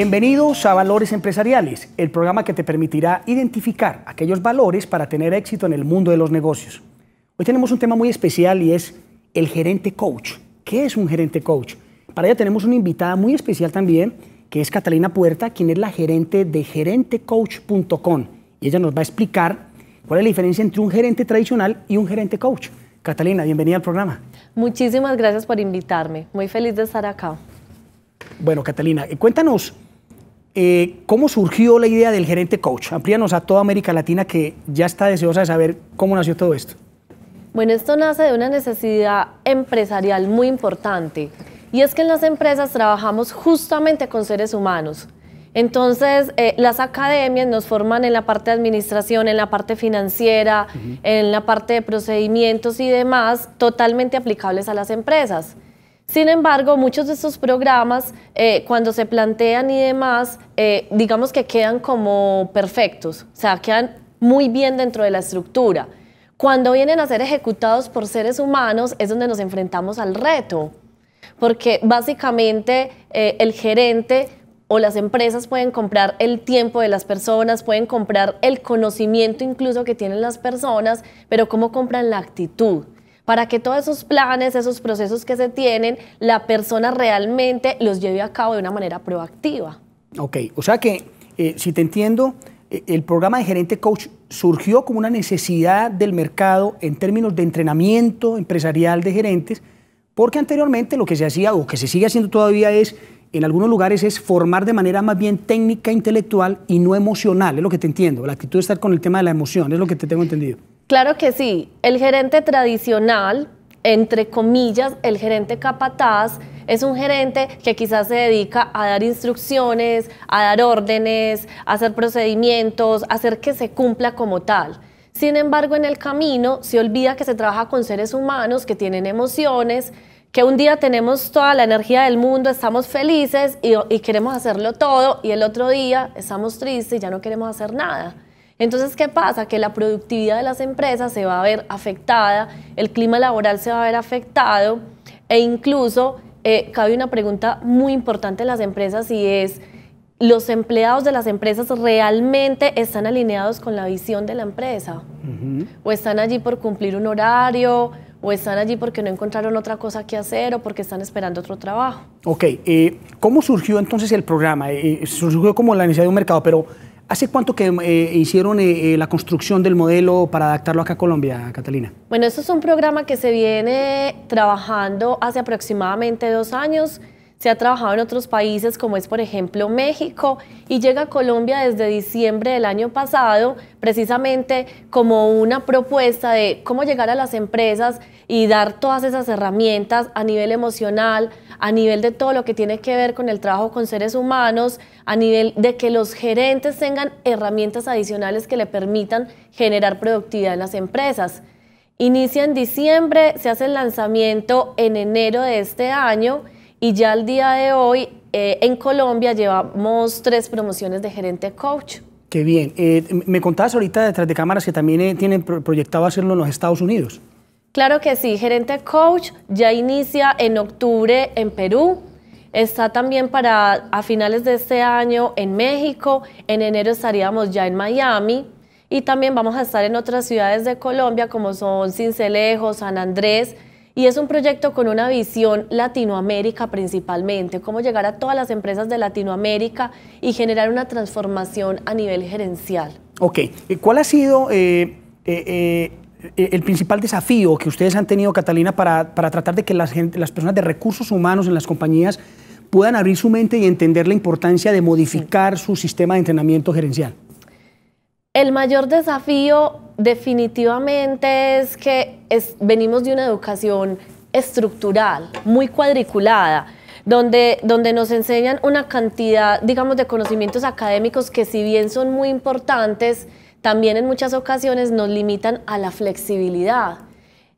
Bienvenidos a Valores Empresariales, el programa que te permitirá identificar aquellos valores para tener éxito en el mundo de los negocios. Hoy tenemos un tema muy especial y es el gerente coach. ¿Qué es un gerente coach? Para ello tenemos una invitada muy especial también, que es Catalina Puerta, quien es la gerente de gerentecoach.com. Y ella nos va a explicar cuál es la diferencia entre un gerente tradicional y un gerente coach. Catalina, bienvenida al programa. Muchísimas gracias por invitarme. Muy feliz de estar acá. Bueno, Catalina, eh, cuéntanos eh, ¿Cómo surgió la idea del gerente coach? Amplíanos a toda América Latina que ya está deseosa de saber cómo nació todo esto. Bueno, esto nace de una necesidad empresarial muy importante y es que en las empresas trabajamos justamente con seres humanos. Entonces, eh, las academias nos forman en la parte de administración, en la parte financiera, en la parte de procedimientos y demás, totalmente aplicables a las empresas. Sin embargo, muchos de estos programas, eh, cuando se plantean y demás, eh, digamos que quedan como perfectos, o sea, quedan muy bien dentro de la estructura. Cuando vienen a ser ejecutados por seres humanos es donde nos enfrentamos al reto, porque básicamente eh, el gerente o las empresas pueden comprar el tiempo de las personas, pueden comprar el conocimiento incluso que tienen las personas, pero ¿cómo compran la actitud? para que todos esos planes, esos procesos que se tienen, la persona realmente los lleve a cabo de una manera proactiva. Ok, o sea que, eh, si te entiendo, eh, el programa de gerente coach surgió como una necesidad del mercado en términos de entrenamiento empresarial de gerentes, porque anteriormente lo que se hacía o que se sigue haciendo todavía es, en algunos lugares, es formar de manera más bien técnica, intelectual y no emocional, es lo que te entiendo, la actitud de estar con el tema de la emoción, es lo que te tengo entendido. Claro que sí. El gerente tradicional, entre comillas, el gerente capataz, es un gerente que quizás se dedica a dar instrucciones, a dar órdenes, a hacer procedimientos, a hacer que se cumpla como tal. Sin embargo, en el camino se olvida que se trabaja con seres humanos que tienen emociones, que un día tenemos toda la energía del mundo, estamos felices y, y queremos hacerlo todo y el otro día estamos tristes y ya no queremos hacer nada. Entonces, ¿qué pasa? Que la productividad de las empresas se va a ver afectada, el clima laboral se va a ver afectado e incluso eh, cabe una pregunta muy importante en las empresas y es, ¿los empleados de las empresas realmente están alineados con la visión de la empresa? ¿O están allí por cumplir un horario? ¿O están allí porque no encontraron otra cosa que hacer o porque están esperando otro trabajo? Ok, eh, ¿cómo surgió entonces el programa? Eh, surgió como la iniciativa de un mercado, pero ¿Hace cuánto que eh, hicieron eh, eh, la construcción del modelo para adaptarlo acá a Colombia, Catalina? Bueno, eso es un programa que se viene trabajando hace aproximadamente dos años. Se ha trabajado en otros países como es por ejemplo México y llega a Colombia desde diciembre del año pasado precisamente como una propuesta de cómo llegar a las empresas y dar todas esas herramientas a nivel emocional, a nivel de todo lo que tiene que ver con el trabajo con seres humanos, a nivel de que los gerentes tengan herramientas adicionales que le permitan generar productividad en las empresas. Inicia en diciembre, se hace el lanzamiento en enero de este año y ya al día de hoy, eh, en Colombia llevamos tres promociones de gerente coach. Qué bien. Eh, me contabas ahorita detrás de cámaras que también eh, tienen proyectado hacerlo en los Estados Unidos. Claro que sí, gerente coach ya inicia en octubre en Perú. Está también para a finales de este año en México. En enero estaríamos ya en Miami. Y también vamos a estar en otras ciudades de Colombia como son Cincelejo, San Andrés y es un proyecto con una visión Latinoamérica principalmente, cómo llegar a todas las empresas de Latinoamérica y generar una transformación a nivel gerencial. Ok, ¿cuál ha sido eh, eh, eh, el principal desafío que ustedes han tenido, Catalina, para, tratar de que las, las personas de recursos humanos en las compañías puedan abrir su mente y entender la importancia de modificar su sistema de entrenamiento gerencial? El mayor desafío definitivamente es que venimos de una educación estructural, muy cuadriculada, donde, donde nos enseñan una cantidad, digamos, de conocimientos académicos que si bien son muy importantes, también en muchas ocasiones nos limitan a la flexibilidad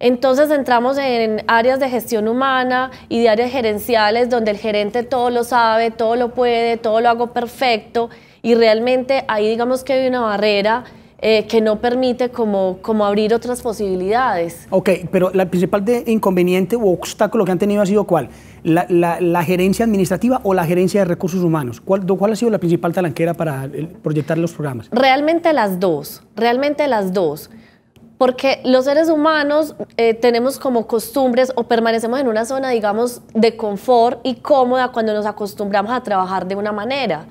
entonces entramos en áreas de gestión humana y de áreas gerenciales donde el gerente todo lo sabe, todo lo puede, todo lo hago perfecto y realmente ahí digamos que hay una barrera eh, que no permite como, como abrir otras posibilidades. Ok, pero la principal inconveniente o obstáculo que han tenido ha sido cuál? La, gerencia administrativa o la gerencia de recursos humanos. ¿Cuál, ¿Cuál ha sido la principal talanquera para proyectar los programas? Realmente las dos, realmente las dos porque los seres humanos eh, tenemos como costumbres o permanecemos en una zona, digamos, de confort y cómoda cuando nos acostumbramos a trabajar de una manera.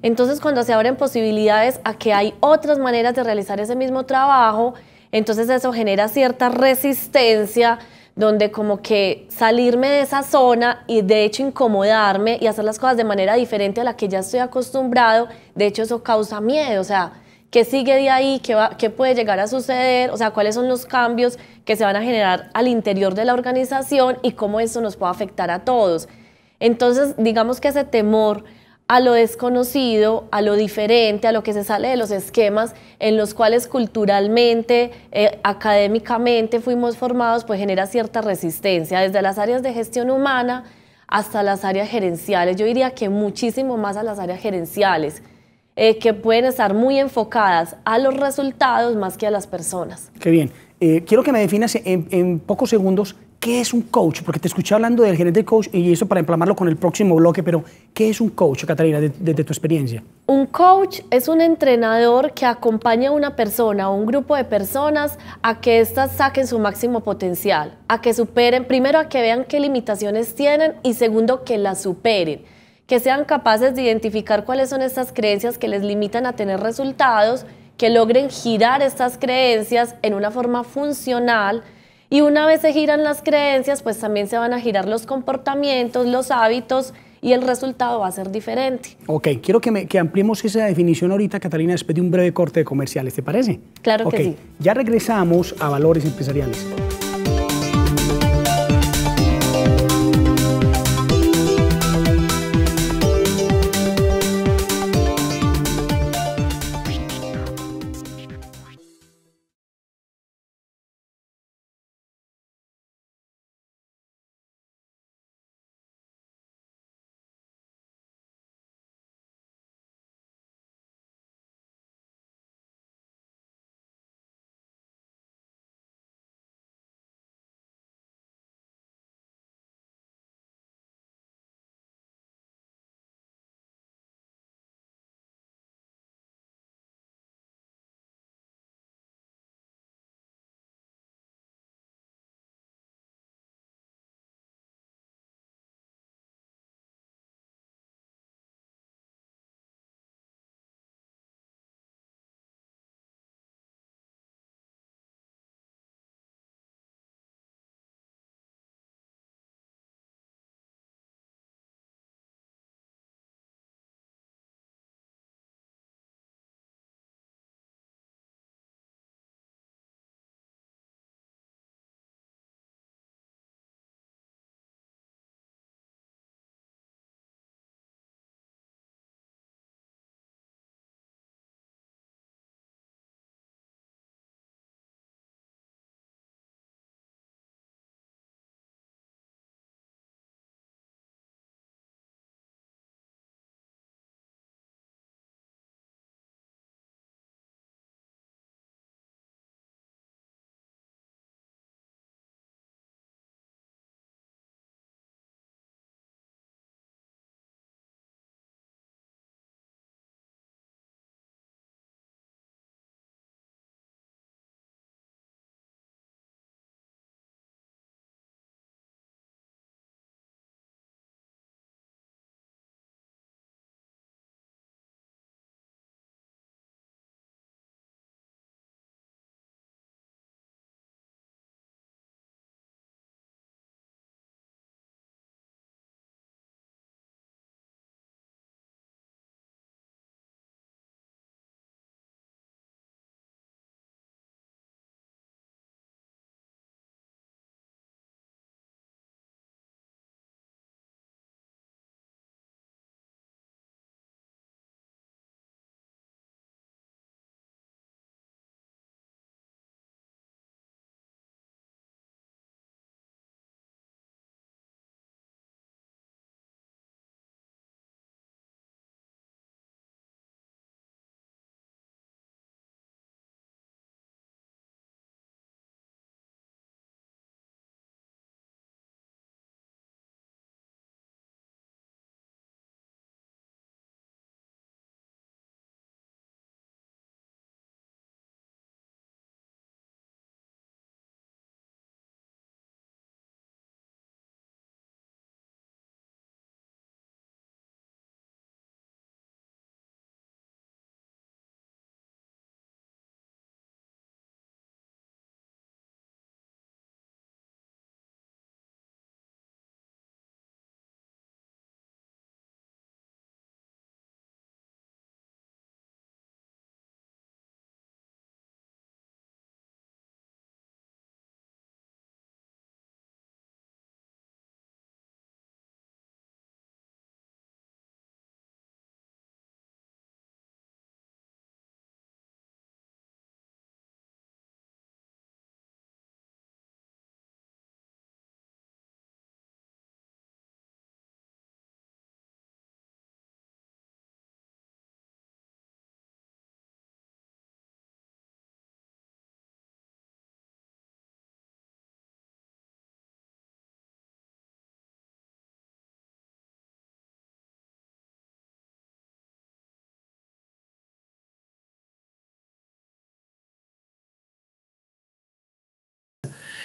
Entonces, cuando se abren posibilidades a que hay otras maneras de realizar ese mismo trabajo, entonces eso genera cierta resistencia donde como que salirme de esa zona y de hecho incomodarme y hacer las cosas de manera diferente a la que ya estoy acostumbrado, de hecho eso causa miedo, o sea, ¿Qué sigue de ahí? ¿Qué, puede llegar a suceder? O sea, ¿cuáles son los cambios que se van a generar al interior de la organización y cómo eso nos puede afectar a todos? Entonces, digamos que ese temor a lo desconocido, a lo diferente, a lo que se sale de los esquemas en los cuales culturalmente, eh, académicamente fuimos formados, pues genera cierta resistencia desde las áreas de gestión humana hasta las áreas gerenciales. Yo diría que muchísimo más a las áreas gerenciales. Eh, que pueden estar muy enfocadas a los resultados más que a las personas. Qué bien. Eh, quiero que me definas en, pocos segundos qué es un coach, porque te escuché hablando del gerente coach y eso para emplamarlo con el próximo bloque, pero ¿qué es un coach, Catalina, desde tu experiencia? Un coach es un entrenador que acompaña a una persona o un grupo de personas a que éstas saquen su máximo potencial, a que superen, primero a que vean qué limitaciones tienen y segundo que las superen que sean capaces de identificar cuáles son estas creencias que les limitan a tener resultados, que logren girar estas creencias en una forma funcional y una vez se giran las creencias, pues también se van a girar los comportamientos, los hábitos y el resultado va a ser diferente. Ok, quiero que, ampliemos esa definición ahorita, Catalina, después de un breve corte de comerciales, ¿te parece? Claro que sí. Ya regresamos a valores empresariales.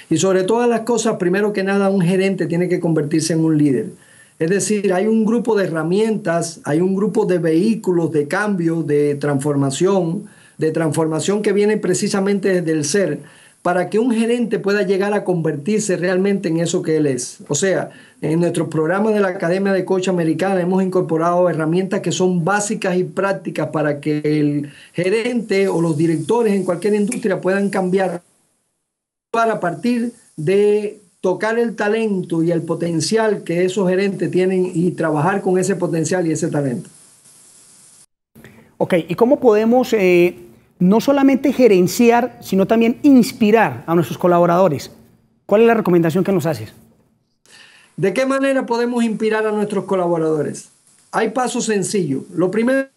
Y sobre todas las cosas, primero que nada, un gerente tiene que convertirse en un líder. Es decir, hay un grupo de herramientas, hay un grupo de vehículos de cambio, de transformación, de transformación que viene precisamente desde el ser, para que un gerente pueda llegar a convertirse realmente en eso que él es. O sea, en nuestros programas de la Academia de Coach Americana hemos incorporado herramientas que son básicas y prácticas para que el gerente o los directores en cualquier industria puedan cambiar a partir de tocar el talento y el potencial que esos gerentes tienen y trabajar con ese potencial y ese talento. Ok, ¿y cómo podemos eh, no solamente gerenciar, sino también inspirar a nuestros colaboradores? ¿Cuál es la recomendación que nos haces? ¿De qué manera podemos inspirar a nuestros colaboradores? Hay pasos sencillos. Lo primero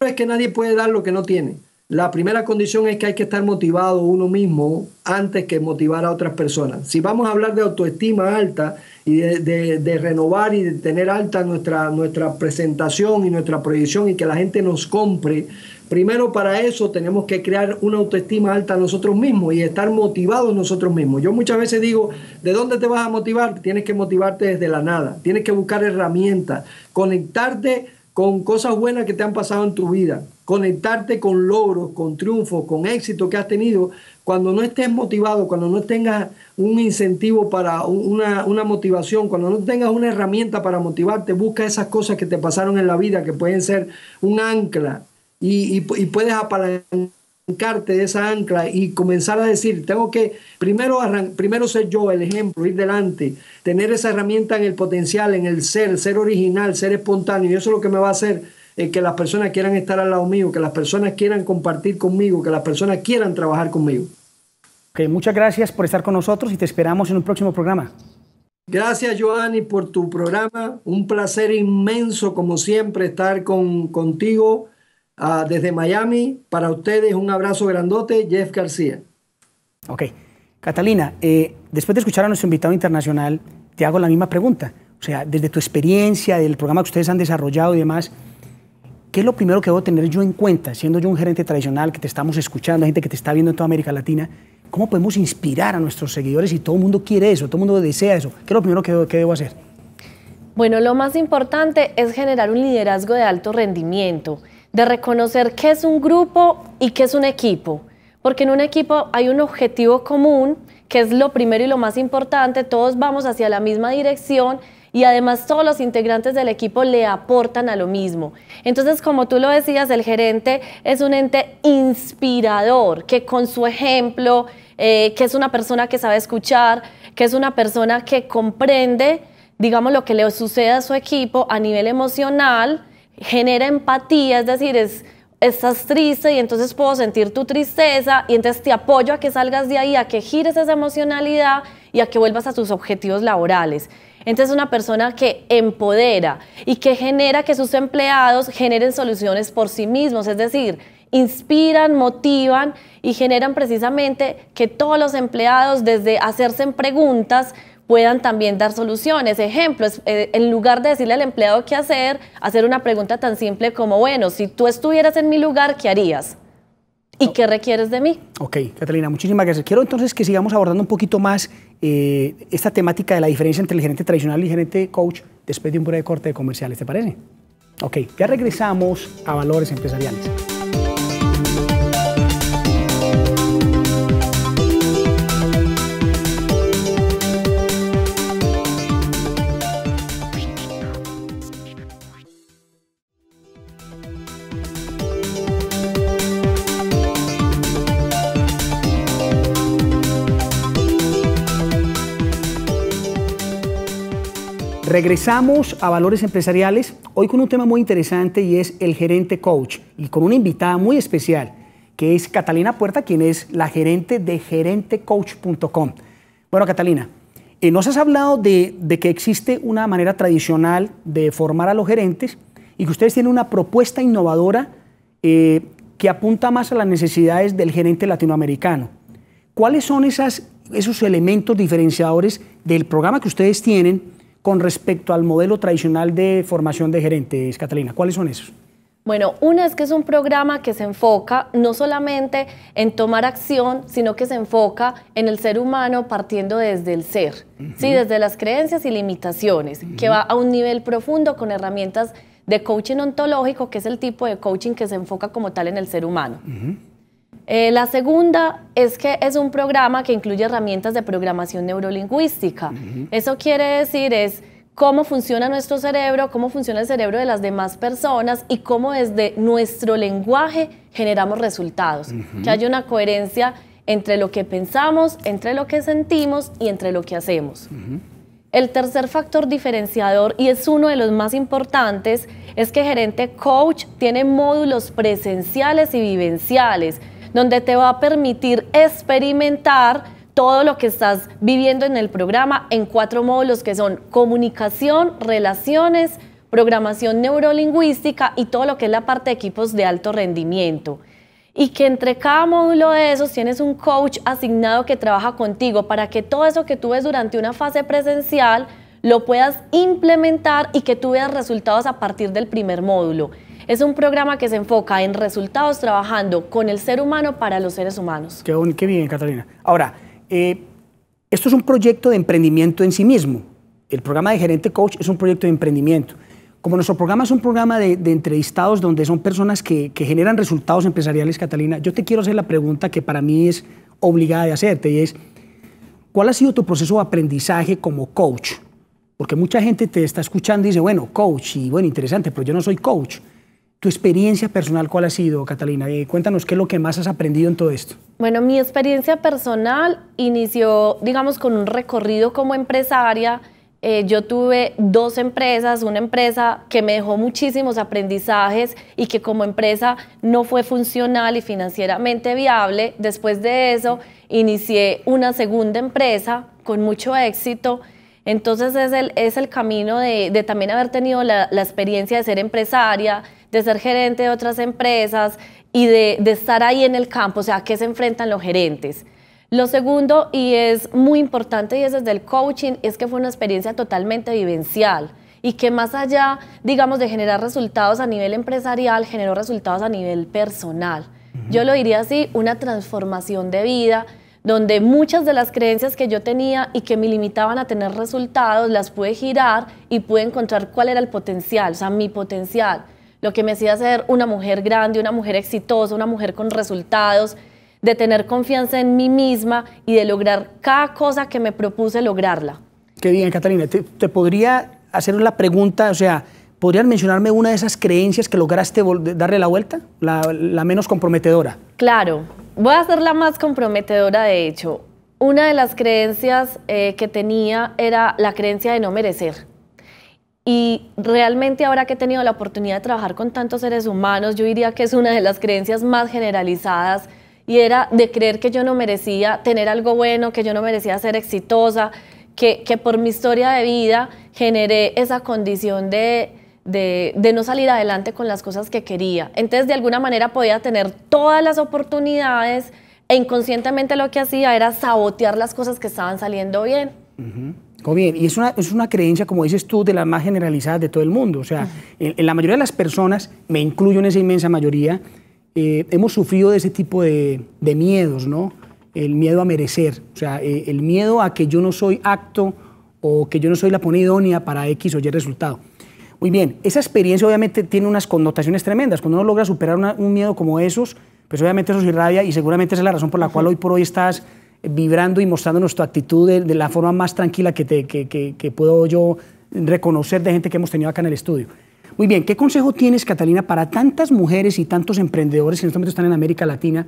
es que nadie puede dar lo que no tiene. La primera condición es que hay que estar motivado uno mismo antes que motivar a otras personas. Si vamos a hablar de autoestima alta y de, renovar y de tener alta nuestra, nuestra presentación y nuestra proyección y que la gente nos compre, Primero para eso tenemos que crear una autoestima alta nosotros mismos y estar motivados nosotros mismos. Yo muchas veces digo, ¿de dónde te vas a motivar? Tienes que motivarte desde la nada, tienes que buscar herramientas, conectarte con cosas buenas que te han pasado en tu vida, conectarte con logros, con triunfos, con éxitos que has tenido, cuando no estés motivado, cuando no tengas un incentivo para una, motivación, cuando no tengas una herramienta para motivarte, busca esas cosas que te pasaron en la vida que pueden ser un ancla y, y puedes apalancar arrancarte de esa ancla y comenzar a decir, tengo que primero, primero ser yo el ejemplo, ir delante, tener esa herramienta en el potencial, en el ser, ser original, ser espontáneo. Y eso es lo que me va a hacer eh, que las personas quieran estar al lado mío, que las personas quieran compartir conmigo, que las personas quieran trabajar conmigo. muchas gracias por estar con nosotros y te esperamos en un próximo programa. Gracias, Joanny, por tu programa. Un placer inmenso, como siempre, estar con, contigo Ah, desde Miami, para ustedes un abrazo grandote, Jeff García. Ok. Catalina, eh, después de escuchar a nuestro invitado internacional, te hago la misma pregunta. O sea, desde tu experiencia, del programa que ustedes han desarrollado y demás, ¿qué es lo primero que debo tener yo en cuenta, siendo yo un gerente tradicional que te estamos escuchando, gente que te está viendo en toda América Latina? ¿Cómo podemos inspirar a nuestros seguidores si todo el mundo quiere eso, todo el mundo desea eso? ¿Qué es lo primero que que debo hacer? Bueno, lo más importante es generar un liderazgo de alto rendimiento de reconocer qué es un grupo y qué es un equipo, porque en un equipo hay un objetivo común, que es lo primero y lo más importante, todos vamos hacia la misma dirección y además todos los integrantes del equipo le aportan a lo mismo. Entonces, como tú lo decías, el gerente es un ente inspirador, que con su ejemplo, eh, que es una persona que sabe escuchar, que es una persona que comprende, digamos, lo que le sucede a su equipo a nivel emocional, genera empatía, es decir, estás triste y entonces puedo sentir tu tristeza y entonces te apoyo a que salgas de ahí, a que gires esa emocionalidad y a que vuelvas a tus objetivos laborales. Entonces una persona que empodera y que genera que sus empleados generen soluciones por sí mismos, es decir, inspiran, motivan y generan precisamente que todos los empleados desde hacerse preguntas puedan también dar soluciones. Ejemplos, eh, en lugar de decirle al empleado qué hacer, hacer una pregunta tan simple como, bueno, si tú estuvieras en mi lugar, ¿qué harías? ¿Y qué requieres de mí? Ok, Catalina, muchísimas gracias. Quiero entonces que sigamos abordando un poquito más eh, esta temática de la diferencia entre el gerente tradicional y el gerente coach después de un breve corte de comerciales, ¿te parece? Ok, ya regresamos a Valores Empresariales. Regresamos a Valores Empresariales, hoy con un tema muy interesante y es el gerente coach y con una invitada muy especial que es Catalina Puerta, quien es la gerente de gerentecoach.com. Bueno, Catalina, eh, nos has hablado de, que existe una manera tradicional de formar a los gerentes y que ustedes tienen una propuesta innovadora eh, que apunta más a las necesidades del gerente latinoamericano. ¿Cuáles son esas, esos elementos diferenciadores del programa que ustedes tienen? con respecto al modelo tradicional de formación de gerentes, Catalina? ¿Cuáles son esos? Bueno, una es que es un programa que se enfoca no solamente en tomar acción, sino que se enfoca en el ser humano partiendo desde el ser, ¿sí? desde las creencias y limitaciones, que va a un nivel profundo con herramientas de coaching ontológico, que es el tipo de coaching que se enfoca como tal en el ser humano. Eh, la segunda es que es un programa que incluye herramientas de programación neurolingüística. Eso quiere decir es cómo funciona nuestro cerebro, cómo funciona el cerebro de las demás personas y cómo desde nuestro lenguaje generamos resultados. Que haya una coherencia entre lo que pensamos, entre lo que sentimos y entre lo que hacemos. El tercer factor diferenciador, y es uno de los más importantes, es que Gerente Coach tiene módulos presenciales y vivenciales donde te va a permitir experimentar todo lo que estás viviendo en el programa en cuatro módulos que son comunicación, relaciones, programación neurolingüística y todo lo que es la parte de equipos de alto rendimiento. Y que entre cada módulo de esos tienes un coach asignado que trabaja contigo para que todo eso que tú ves durante una fase presencial lo puedas implementar y que tú veas resultados a partir del primer módulo. Es un programa que se enfoca en resultados trabajando con el ser humano para los seres humanos. Qué, bien, Catalina. Ahora, eh, esto es un proyecto de emprendimiento en sí mismo. El programa de Gerente Coach es un proyecto de emprendimiento. Como nuestro programa es un programa de, entrevistados donde son personas que, que, generan resultados empresariales, Catalina, yo te quiero hacer la pregunta que para mí es obligada de hacerte y es, ¿cuál ha sido tu proceso de aprendizaje como coach? Porque mucha gente te está escuchando y dice, bueno, coach, y bueno, interesante, pero yo no soy coach. ¿Tu experiencia personal cuál ha sido, Catalina? Eh, cuéntanos qué es lo que más has aprendido en todo esto. Bueno, mi experiencia personal inició, digamos, con un recorrido como empresaria. Eh, yo tuve dos empresas, una empresa que me dejó muchísimos aprendizajes y que como empresa no fue funcional y financieramente viable. Después de eso, inicié una segunda empresa con mucho éxito. Entonces es el, es el camino de, también haber tenido la experiencia de ser empresaria, de ser gerente de otras empresas y de, estar ahí en el campo, o sea, ¿a qué se enfrentan los gerentes? Lo segundo, y es muy importante, y es desde el coaching, es que fue una experiencia totalmente vivencial y que más allá, digamos, de generar resultados a nivel empresarial, generó resultados a nivel personal. Yo lo diría así, una transformación de vida, donde muchas de las creencias que yo tenía y que me limitaban a tener resultados, las pude girar y pude encontrar cuál era el potencial, o sea, mi potencial lo que me hacía ser una mujer grande, una mujer exitosa, una mujer con resultados, de tener confianza en mí misma y de lograr cada cosa que me propuse lograrla. Qué bien, Catalina. Te, podría hacer la pregunta, o sea, ¿podrías mencionarme una de esas creencias que lograste darle la vuelta? La, menos comprometedora. Claro, voy a hacer la más comprometedora, de hecho. Una de las creencias eh, que tenía era la creencia de no merecer. Y realmente ahora que he tenido la oportunidad de trabajar con tantos seres humanos, yo diría que es una de las creencias más generalizadas y era de creer que yo no merecía tener algo bueno, que yo no merecía ser exitosa, que, por mi historia de vida generé esa condición de, de, no salir adelante con las cosas que quería. Entonces, de alguna manera podía tener todas las oportunidades e inconscientemente lo que hacía era sabotear las cosas que estaban saliendo bien bien, y es una, es una creencia, como dices tú, de las más generalizadas de todo el mundo. O sea, en, la mayoría de las personas, me incluyo en esa inmensa mayoría, eh, hemos sufrido de ese tipo de, miedos, ¿no? El miedo a merecer, o sea, eh, el miedo a que yo no soy acto o que yo no soy la pone para X o Y resultado. Muy bien, esa experiencia obviamente tiene unas connotaciones tremendas. Cuando uno logra superar un miedo como esos, pues obviamente eso se irradia y seguramente esa es la razón por la cual hoy por hoy estás vibrando y mostrando nuestra actitud de, la forma más tranquila que, puedo yo reconocer de gente que hemos tenido acá en el estudio. Muy bien, ¿qué consejo tienes, Catalina, para tantas mujeres y tantos emprendedores que en este momento están en América Latina,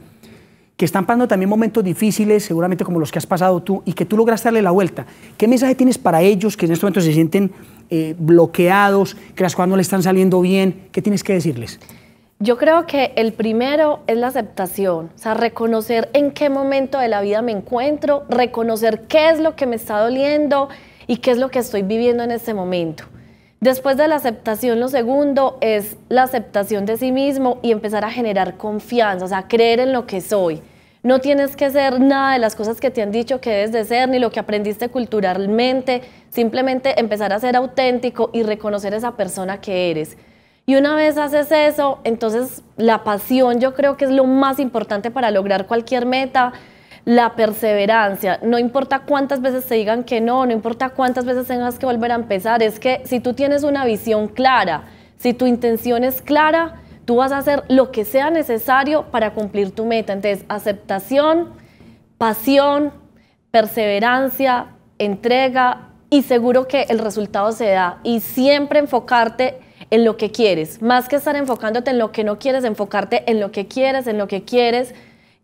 que están pasando también momentos difíciles, seguramente como los que has pasado tú, y que tú logras darle la vuelta? ¿Qué mensaje tienes para ellos que en este momento se sienten eh, bloqueados, que las cosas no le están saliendo bien? ¿Qué tienes que decirles? Yo creo que el primero es la aceptación, o sea, reconocer en qué momento de la vida me encuentro, reconocer qué es lo que me está doliendo y qué es lo que estoy viviendo en ese momento. Después de la aceptación, lo segundo es la aceptación de sí mismo y empezar a generar confianza, o sea, creer en lo que soy. No tienes que ser nada de las cosas que te han dicho que debes de ser, ni lo que aprendiste culturalmente, simplemente empezar a ser auténtico y reconocer esa persona que eres. Y una vez haces eso, entonces la pasión yo creo que es lo más importante para lograr cualquier meta, la perseverancia. No importa cuántas veces te digan que no, no importa cuántas veces tengas que volver a empezar, es que si tú tienes una visión clara, si tu intención es clara, tú vas a hacer lo que sea necesario para cumplir tu meta. Entonces, aceptación, pasión, perseverancia, entrega y seguro que el resultado se da. Y siempre enfocarte en lo que quieres, más que estar enfocándote en lo que no quieres, enfocarte en lo que quieres, en lo que quieres,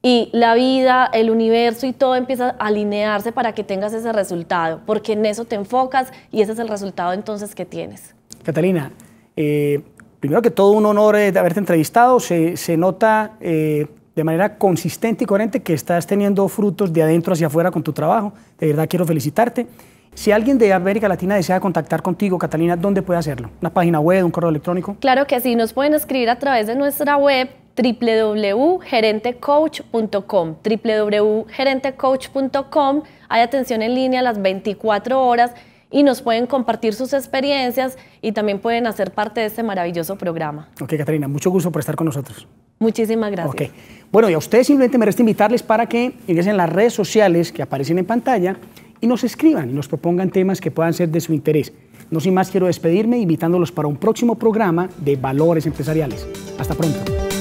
y la vida, el universo y todo empieza a alinearse para que tengas ese resultado, porque en eso te enfocas y ese es el resultado entonces que tienes. Catalina, eh, primero que todo un honor de eh, haberte entrevistado, se, nota eh, de manera consistente y coherente que estás teniendo frutos de adentro hacia afuera con tu trabajo, de verdad quiero felicitarte. Si alguien de América Latina desea contactar contigo, Catalina, ¿dónde puede hacerlo? ¿Una página web, un correo electrónico? Claro que sí, nos pueden escribir a través de nuestra web www.gerentecoach.com, www.gerentecoach.com. Hay atención en línea las 24 horas y nos pueden compartir sus experiencias y también pueden hacer parte de este maravilloso programa. Ok, Catalina, mucho gusto por estar con nosotros. Muchísimas gracias. Bueno, y a ustedes simplemente me resta invitarles para que ingresen las redes sociales que aparecen en pantalla y nos escriban y nos propongan temas que puedan ser de su interés. No sin más quiero despedirme invitándolos para un próximo programa de Valores Empresariales. Hasta pronto.